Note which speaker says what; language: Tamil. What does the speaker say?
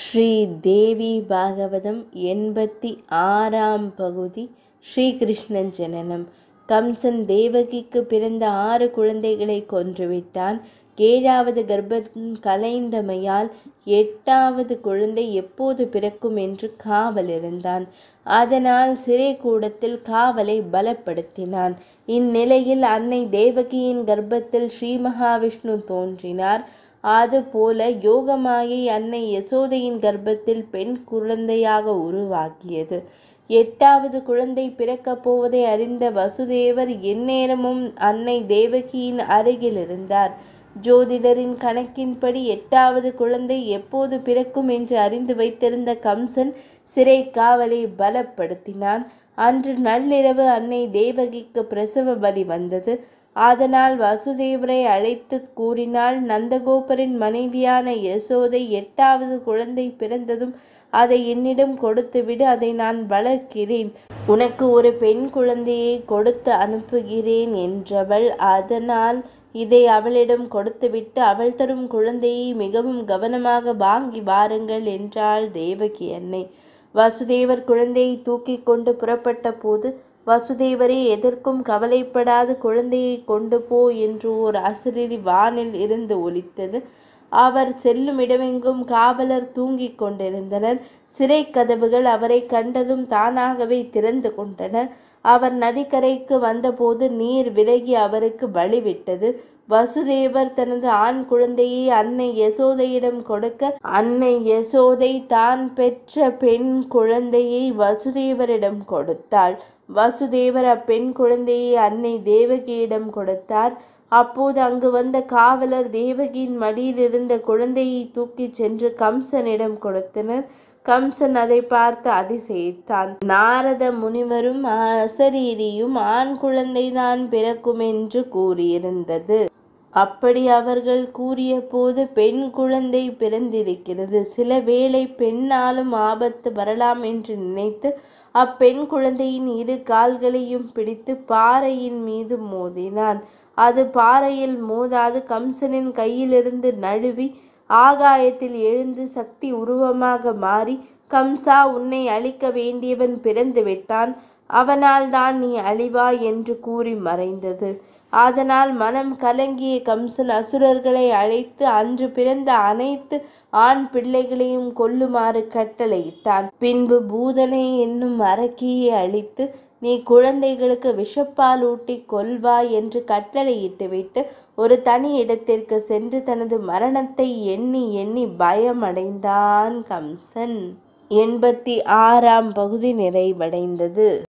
Speaker 1: ஸ்ரீ தேவி பாகவதம் எண்பத்தி ஆறாம் பகுதி ஸ்ரீகிருஷ்ணன் ஜனனம் கம்சன் தேவகிக்கு பிறந்த ஆறு குழந்தைகளை கொன்றுவிட்டான் ஏழாவது கர்ப்பம் கலைந்தமையால் எட்டாவது குழந்தை எப்போது பிறக்கும் என்று காவல் இருந்தான் அதனால் சிறை கூடத்தில் காவலை பலப்படுத்தினான் இந்நிலையில் அன்னை தேவகியின் கர்ப்பத்தில் ஸ்ரீ மகாவிஷ்ணு தோன்றினார் அதுபோல யோகமாயை அன்னை யசோதையின் கர்ப்பத்தில் பெண் குழந்தையாக உருவாக்கியது எட்டாவது குழந்தை பிறக்கப் போவதை அறிந்த வசுதேவர் எந்நேரமும் அன்னை தேவகியின் அருகில் இருந்தார் ஜோதிடரின் கணக்கின்படி எட்டாவது குழந்தை எப்போது பிறக்கும் என்று அறிந்து வைத்திருந்த கம்சன் சிறை காவலை பலப்படுத்தினான் அன்று நள்ளிரவு அன்னை தேவகிக்கு பிரசவ பலி வந்தது அதனால் வசுதேவரை அழைத்து கூறினால் நந்தகோபரின் மனைவியான யசோதை எட்டாவது குழந்தை பிறந்ததும் அதை என்னிடம் கொடுத்துவிடு அதை நான் வளர்க்கிறேன் உனக்கு ஒரு பெண் குழந்தையை கொடுத்து அனுப்புகிறேன் என்றவள் அதனால் இதை அவளிடம் கொடுத்துவிட்டு அவள் தரும் குழந்தையை மிகவும் கவனமாக வாங்கி வாருங்கள் என்றாள் தேவகி அன்னை வசுதேவர் குழந்தையை தூக்கி கொண்டு புறப்பட்ட போது வசுதேவரே எதற்கும் கவலைப்படாது குழந்தையை கொண்டு போ என்று ஒரு அசிரிரி வானில் இருந்து ஒலித்தது அவர் செல்லும் இடமெங்கும் காவலர் தூங்கிக் கொண்டிருந்தனர் சிறை கதவுகள் அவரை கண்டதும் தானாகவே திறந்து கொண்டன அவர் நதிக்கரைக்கு வந்தபோது நீர் விலகி அவருக்கு வழிவிட்டது வசுதேவர் தனது ஆண் குழந்தையை அன்னை யசோதையிடம் கொடுக்க அன்னை யசோதை தான் பெற்ற பெண் குழந்தையை வசுதேவரிடம் கொடுத்தாள் வசுதேவர் அப்பெண் குழந்தையை அன்னை தேவகியிடம் கொடுத்தார் அப்போது அங்கு வந்த காவலர் தேவகியின் மடியில் இருந்த குழந்தையை தூக்கிச் சென்று கம்சனிடம் கொடுத்தனர் கம்சன் அதை பார்த்து அதிசயித்தான் நாரத முனிவரும் அசரீரியும் ஆண் குழந்தைதான் பிறக்கும் என்று கூறியிருந்தது அப்படி அவர்கள் கூறிய போது பெண் குழந்தை பிறந்திருக்கிறது சில வேளை பெண்ணாலும் ஆபத்து வரலாம் என்று நினைத்து அப்பெண் குழந்தையின் இரு கால்களையும் பிடித்து பாறையின் மீது மோதினான் அது பாறையில் மோதாது கம்சனின் கையிலிருந்து நழுவி ஆகாயத்தில் எழுந்து சக்தி உருவமாக மாறி கம்சா உன்னை அழிக்க வேண்டியவன் பிறந்து விட்டான் அவனால் தான் நீ அழிவா என்று கூறி மறைந்தது அதனால் மனம் கலங்கிய கம்சன் அசுரர்களை அழைத்து அன்று பிறந்த அனைத்து ஆண் பிள்ளைகளையும் கொல்லுமாறு கட்டளையிட்டான் பின்பு பூதனை என்னும் அரக்கியை அழித்து நீ குழந்தைகளுக்கு விஷப்பால் ஊட்டி கொள்வாய் என்று கட்டளையிட்டுவிட்டு ஒரு தனி இடத்திற்கு சென்று தனது மரணத்தை எண்ணி எண்ணி பயமடைந்தான் கம்சன் எண்பத்தி ஆறாம் பகுதி நிறைவடைந்தது